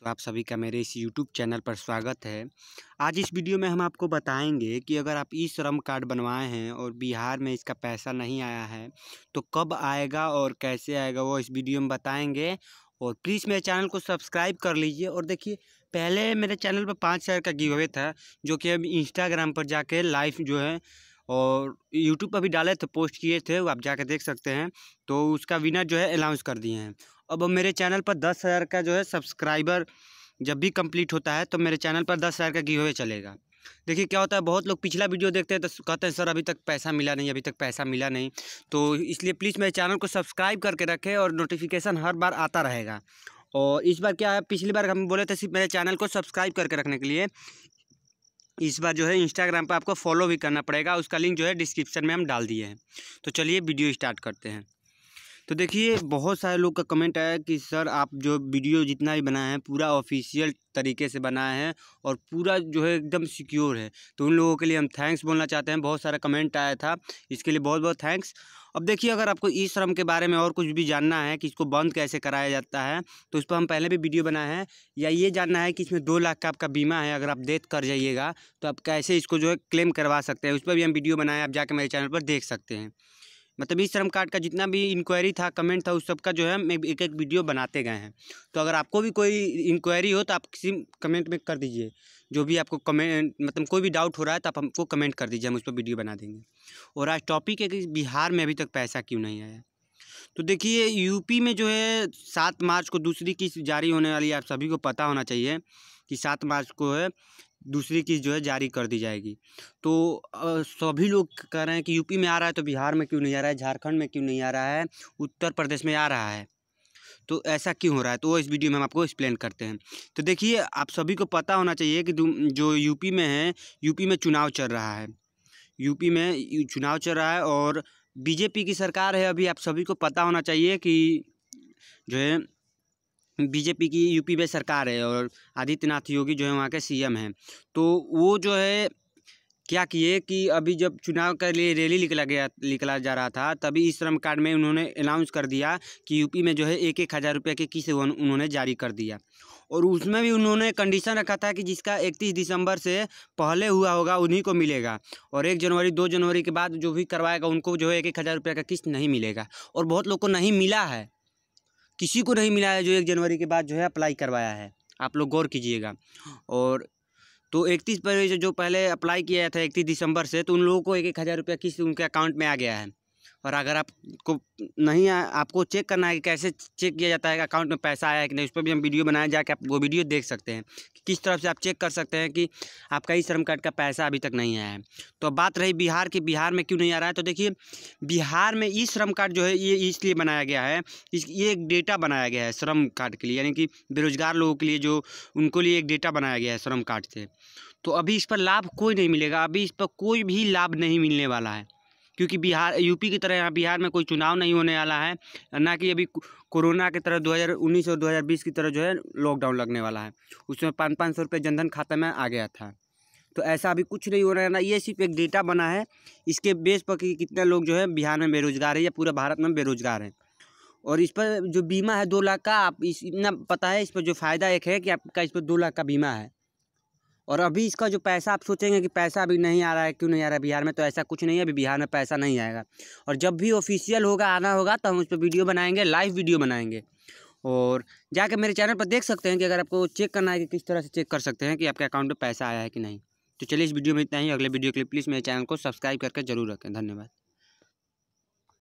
तो आप सभी का मेरे इस YouTube चैनल पर स्वागत है आज इस वीडियो में हम आपको बताएंगे कि अगर आप ई श्रम कार्ड बनवाए हैं और बिहार में इसका पैसा नहीं आया है तो कब आएगा और कैसे आएगा वो इस वीडियो में बताएंगे और प्लीज़ मेरे चैनल को सब्सक्राइब कर लीजिए और देखिए पहले मेरे चैनल पर पाँच हज़ार का अवे था जो कि अब इंस्टाग्राम पर जाके लाइव जो है और यूट्यूब पर भी डाले थे पोस्ट किए थे आप जाके देख सकते हैं तो उसका विनर जो है अनाउंस कर दिए हैं अब मेरे चैनल पर दस हज़ार का जो है सब्सक्राइबर जब भी कंप्लीट होता है तो मेरे चैनल पर दस हज़ार का गिवे चलेगा देखिए क्या होता है बहुत लोग पिछला वीडियो देखते हैं तो कहते हैं सर अभी तक पैसा मिला नहीं अभी तक पैसा मिला नहीं तो इसलिए प्लीज़ मेरे चैनल को सब्सक्राइब करके रखें और नोटिफिकेशन हर बार आता रहेगा और इस बार क्या है पिछली बार हम बोले थे सिर्फ मेरे चैनल को सब्सक्राइब करके रखने के लिए इस बार जो है इंस्टाग्राम पर आपको फॉलो भी करना पड़ेगा उसका लिंक जो है डिस्क्रिप्शन में हम डाल दिए हैं तो चलिए वीडियो स्टार्ट करते हैं तो देखिए बहुत सारे लोग का कमेंट आया कि सर आप जो वीडियो जितना भी बनाए हैं पूरा ऑफिशियल तरीके से बनाए हैं और पूरा जो है एकदम सिक्योर है तो उन लोगों के लिए हम थैंक्स बोलना चाहते हैं बहुत सारा कमेंट आया था इसके लिए बहुत बहुत थैंक्स अब देखिए अगर आपको ई श्रम के बारे में और कुछ भी जानना है कि इसको बंद कैसे कराया जाता है तो उस पर हम पहले भी वीडियो बनाए हैं या ये जानना है कि इसमें दो लाख का आपका बीमा है अगर आप देख कर जाइएगा तो आप कैसे इसको जो है क्लेम करवा सकते हैं उस पर भी हम वीडियो बनाए आप जाके मेरे चैनल पर देख सकते हैं मतलब ई श्रम कार्ड का जितना भी इंक्वायरी था कमेंट था उस सब का जो है हम एक एक वीडियो बनाते गए हैं तो अगर आपको भी कोई इंक्वायरी हो तो आप किसी कमेंट में कर दीजिए जो भी आपको कमेंट मतलब कोई भी डाउट हो रहा है तो आप हमको कमेंट कर दीजिए हम उस पर वीडियो बना देंगे और आज टॉपिक है कि बिहार में अभी तक पैसा क्यों नहीं आया तो देखिए यूपी में जो है सात मार्च को दूसरी किस्त जारी होने वाली आप सभी को पता होना चाहिए कि सात मार्च को है दूसरी किस्त जो है जारी कर दी जाएगी तो सभी लोग कह रहे हैं कि यूपी में आ रहा है तो बिहार में क्यों नहीं आ रहा है झारखंड में क्यों नहीं आ रहा है उत्तर प्रदेश में आ रहा है तो ऐसा क्यों हो रहा है तो वो इस वीडियो में हम आपको एक्सप्लेन करते हैं तो देखिए आप सभी को पता होना चाहिए कि जो यूपी में है यूपी में चुनाव चल रहा है यूपी में चुनाव चल रहा है और बीजेपी की सरकार है अभी आप सभी को पता होना चाहिए कि जो है बीजेपी की यूपी में सरकार है और आदित्यनाथ योगी जो है वहाँ के सीएम हैं तो वो जो है क्या किए कि अभी जब चुनाव के लिए रैली निकला गया निकला जा रहा था तभी इस श्रम कार्ड में उन्होंने अनाउंस कर दिया कि यूपी में जो है एक एक हज़ार रुपये की किस्त उन्होंने जारी कर दिया और उसमें भी उन्होंने कंडीशन रखा था कि जिसका इकतीस दिसंबर से पहले हुआ होगा उन्हीं को मिलेगा और एक जनवरी दो जनवरी के बाद जो भी करवाएगा उनको जो है एक एक हज़ार रुपये का किस्त नहीं मिलेगा और बहुत लोग को नहीं मिला है किसी को नहीं मिला है जो एक जनवरी के बाद जो है अप्लाई करवाया है आप लोग गौर कीजिएगा और तो इकतीस फरवरी से जो पहले अप्लाई किया था इकतीस दिसंबर से तो उन लोगों को एक एक हज़ार रुपया किस्त उनके अकाउंट में आ गया है और अगर आपको नहीं आ, आपको चेक करना है कि कैसे चेक किया जाता है अकाउंट में पैसा आया है कि नहीं उस पर भी हम वीडियो बनाए जाके आप वो वीडियो देख सकते हैं कि किस तरफ से आप चेक कर सकते हैं कि आपका ई श्रम कार्ड का पैसा अभी तक नहीं आया है तो बात रही बिहार की बिहार में क्यों नहीं आ रहा है तो देखिए बिहार में ई श्रम कार्ड जो है ये इसलिए बनाया गया है इस ये एक डेटा बनाया गया है श्रम कार्ड के लिए यानी कि बेरोजगार लोगों के लिए जो उनको लिए एक डेटा बनाया गया है श्रम कार्ड से तो अभी इस पर लाभ कोई नहीं मिलेगा अभी इस पर कोई भी लाभ नहीं मिलने वाला है क्योंकि बिहार यूपी की तरह यहाँ बिहार में कोई चुनाव नहीं होने वाला है ना कि अभी कोरोना की तरह 2019 और 2020 की तरह जो है लॉकडाउन लगने वाला है उसमें पाँच पाँच सौ रुपये जनधन खाते में आ गया था तो ऐसा अभी कुछ नहीं हो रहा है ना ये सिर्फ एक डेटा बना है इसके बेस पर कि कितने लोग जो है बिहार में बेरोजगार है या पूरे भारत में बेरोजगार है और इस पर जो बीमा है दो लाख का आप इस इतना पता है इस पर जो फ़ायदा एक है कि आपका इस पर दो लाख का बीमा है और अभी इसका जो पैसा आप सोचेंगे कि पैसा अभी नहीं आ रहा है क्यों नहीं आ रहा है बिहार में तो ऐसा कुछ नहीं है अभी बिहार में पैसा नहीं आएगा और जब भी ऑफिशियल होगा आना होगा तो हम उस पर वीडियो बनाएंगे लाइव वीडियो बनाएंगे और जाकर मेरे चैनल पर देख सकते हैं कि अगर आपको चेक करना है कि किस तरह से चेक कर सकते हैं कि आपके अकाउंट में पैसा आया है कि नहीं तो चलिए इस वीडियो में इतना ही अगले वीडियो के लिए प्लीज़ मेरे चैनल को सब्सक्राइब करके जरूर रखें धन्यवाद